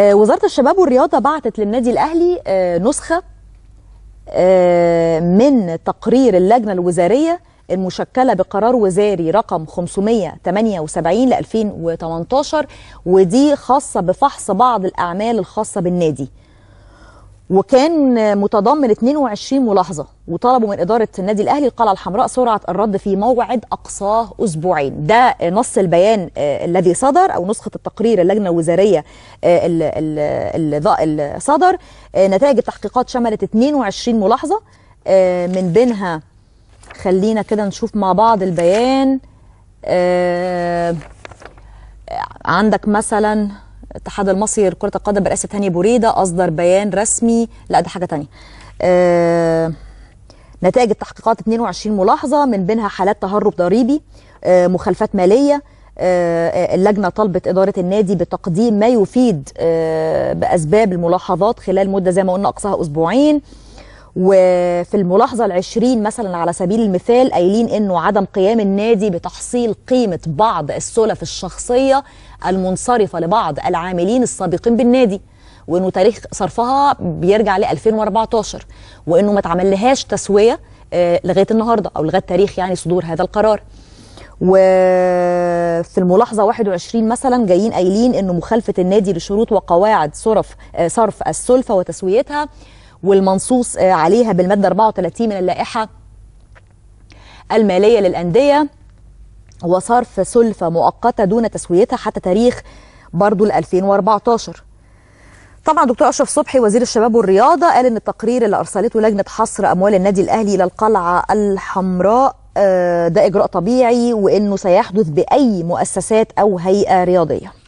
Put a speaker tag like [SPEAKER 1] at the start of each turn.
[SPEAKER 1] آه، وزاره الشباب والرياضه بعتت للنادي الاهلي آه، نسخه آه، من تقرير اللجنه الوزاريه المشكله بقرار وزاري رقم 578 ل 2018 ودي خاصه بفحص بعض الاعمال الخاصه بالنادي وكان متضمن 22 ملاحظه وطلبوا من اداره النادي الاهلي القلعه الحمراء سرعه الرد في موعد اقصاه اسبوعين ده نص البيان آه، الذي صدر او نسخه التقرير اللجنه الوزاريه آه، اللي صدر آه، نتائج التحقيقات شملت 22 ملاحظه من بينها خلينا كده نشوف مع بعض البيان عندك مثلا الاتحاد المصري لكرة القدم برئاسة هاني بوريدا أصدر بيان رسمي لا ده حاجة ثانيه آه، نتائج التحقيقات 22 ملاحظة من بينها حالات تهرب ضريبي آه، مخالفات مالية آه، اللجنة طلبت إدارة النادي بتقديم ما يفيد بأسباب الملاحظات خلال مدة زي ما قلنا أقصاها أسبوعين وفي الملاحظة العشرين مثلا على سبيل المثال قايلين انه عدم قيام النادي بتحصيل قيمة بعض السلف الشخصية المنصرفة لبعض العاملين السابقين بالنادي وانه تاريخ صرفها بيرجع ل 2014 وانه ما لهاش تسوية آه، لغاية النهاردة او لغاية تاريخ يعني صدور هذا القرار وفي الملاحظة 21 مثلا جايين قايلين انه مخالفة النادي لشروط وقواعد صرف آه، صرف السلفة وتسويتها والمنصوص آه، عليها بالمادة 34 من اللائحة المالية للأندية وصرف سلفة مؤقتة دون تسويتها حتى تاريخ برضو 2014 طبعا دكتور اشرف صبحي وزير الشباب والرياضه قال ان التقرير اللي ارسلته لجنه حصر اموال النادي الاهلي الى القلعه الحمراء آه، ده اجراء طبيعي وانه سيحدث باي مؤسسات او هيئه رياضيه